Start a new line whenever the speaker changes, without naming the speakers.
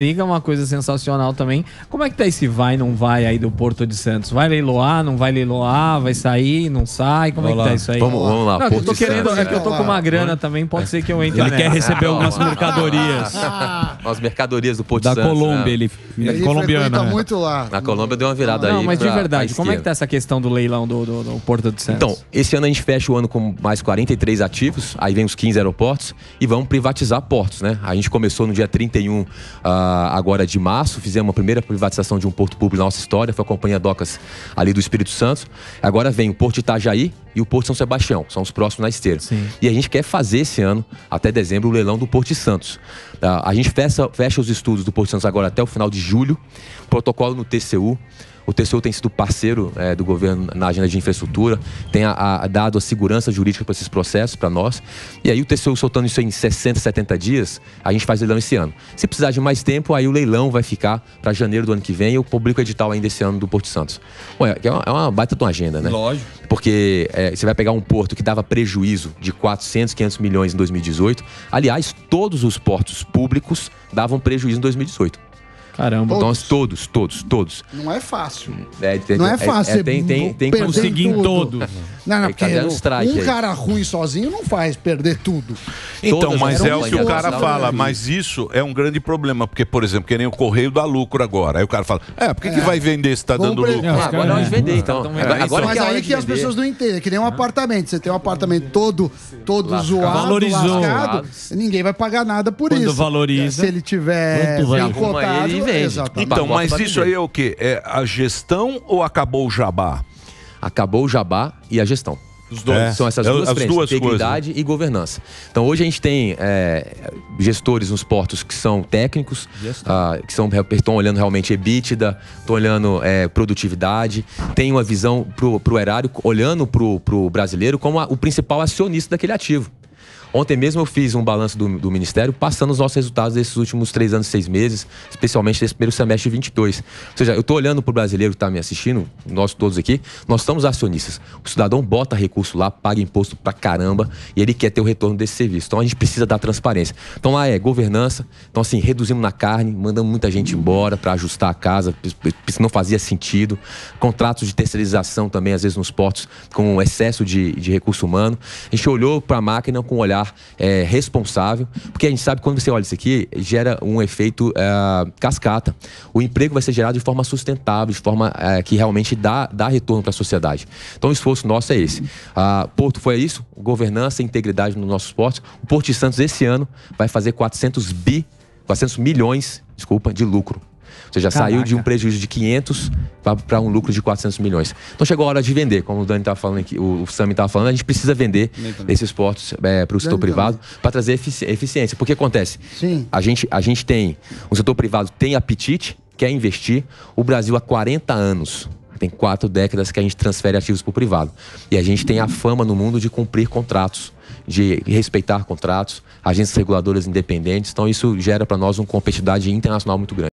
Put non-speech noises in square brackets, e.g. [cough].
Liga uma coisa sensacional também. Como é que tá esse vai não vai aí do Porto de Santos? Vai leiloar, não vai leiloar, vai sair, não sai? Como é que tá isso aí? Vamos, vamos lá, não, Porto eu tô querendo, Santos, é que eu tô com uma grana também, pode ser que eu entre Ele nessa. quer receber algumas [laughs] mercadorias. As mercadorias do Porto de Santos. Da Colômbia, né? ele, ele, ele é colombiano. Ele tá né? muito lá. Na Colômbia deu uma virada não, aí. Não, mas pra, de verdade, como é que tá essa questão do leilão do, do, do, Porto de Santos? Então, esse ano a gente fecha o ano com mais 43 ativos, aí vem os 15 aeroportos e vamos privatizar portos, né? A gente começou no dia 31 uh, ah, agora de março, fizemos a primeira privatização de um porto público na nossa história, foi a Companhia Docas ali do Espírito Santo. Agora vem o Porto Itajaí e o Porto São Sebastião, são os próximos na esteira. Sim. E a gente quer fazer esse ano, até dezembro, o leilão do Porto de Santos. Ah, a gente fecha, fecha os estudos do Porto de Santos agora até o final de julho, protocolo no TCU. O TCU tem sido parceiro é, do governo na agenda de infraestrutura, tem a, a dado a segurança jurídica para esses processos, para nós. E aí o TCU soltando isso em 60, 70 dias, a gente faz leilão esse ano. Se precisar de mais tempo, aí o leilão vai ficar para janeiro do ano que vem e eu público o edital ainda esse ano do Porto Santos. Ué, é uma, é uma baita de uma agenda, né? Lógico. Porque é, você vai pegar um porto que dava prejuízo de 400, 500 milhões em 2018. Aliás, todos os portos públicos davam prejuízo em 2018. Caramba. Todos. Então, todos, todos, todos. Não é fácil. É, tem, não é, é fácil. É, é, tem, tem, tem que conseguir tudo. em todos. Não, não, porque tá um aí. cara ruim sozinho não faz perder tudo. Então, Todas mas é o que o cara fala, mas isso é um grande problema, porque, por exemplo, que nem o Correio dá lucro agora. Aí o cara fala, é, por que, é. que vai vender se tá Compre... dando lucro? Não, ah, agora nós é vender, então. então agora, agora então. mas que aí que as pessoas não entendem, que nem um apartamento. Você tem um apartamento todo, todo Lascado. zoado, Valorizou. lascado, ninguém vai pagar nada por Quando isso. valoriza. Se ele tiver encotado, vende. Exatamente. Então, mas isso aí é o quê? É a gestão ou acabou o jabá? Acabou o jabá e a gestão. Os dois. É. São essas é duas frentes, duas integridade coisas. e governança. Então hoje a gente tem é, gestores nos portos que são técnicos, ah, que são, estão olhando realmente EBITDA, estão olhando é, produtividade, tem uma visão para o erário, olhando para o brasileiro como a, o principal acionista daquele ativo. Ontem mesmo eu fiz um balanço do, do Ministério passando os nossos resultados desses últimos três anos e seis meses, especialmente desse primeiro semestre de 22. Ou seja, eu estou olhando para o brasileiro que está me assistindo, nós todos aqui, nós somos acionistas. O cidadão bota recurso lá, paga imposto para caramba e ele quer ter o retorno desse serviço. Então a gente precisa dar transparência. Então lá é governança, então assim, reduzimos na carne, mandamos muita gente embora para ajustar a casa, não fazia sentido. Contratos de terceirização também, às vezes nos portos, com excesso de, de recurso humano. A gente olhou para a máquina com um olhar olhar é, responsável, porque a gente sabe que quando você olha isso aqui, gera um efeito é, cascata. O emprego vai ser gerado de forma sustentável, de forma é, que realmente dá, dá retorno para a sociedade. Então, o esforço nosso é esse. Ah, Porto foi isso, governança e integridade nos nossos portos. O Porto de Santos, esse ano, vai fazer 400 bi, 400 milhões, desculpa, de lucro. Ou seja, Caraca. saiu de um prejuízo de 500 para um lucro de 400 milhões. Então chegou a hora de vender, como o Dani estava falando aqui, o Sami estava falando, a gente precisa vender esses portos é, para o setor privado para trazer efici eficiência. Porque acontece, Sim. A, gente, a gente tem, o setor privado tem apetite, quer investir, o Brasil há 40 anos tem quatro décadas que a gente transfere ativos para o privado. E a gente tem a fama no mundo de cumprir contratos, de respeitar contratos, agências reguladoras independentes. Então, isso gera para nós uma competitividade internacional muito grande.